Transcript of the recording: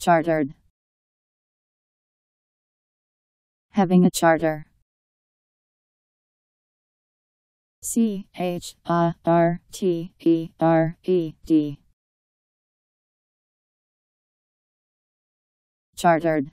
Chartered. Having a charter. C H A R T E R E D. Chartered.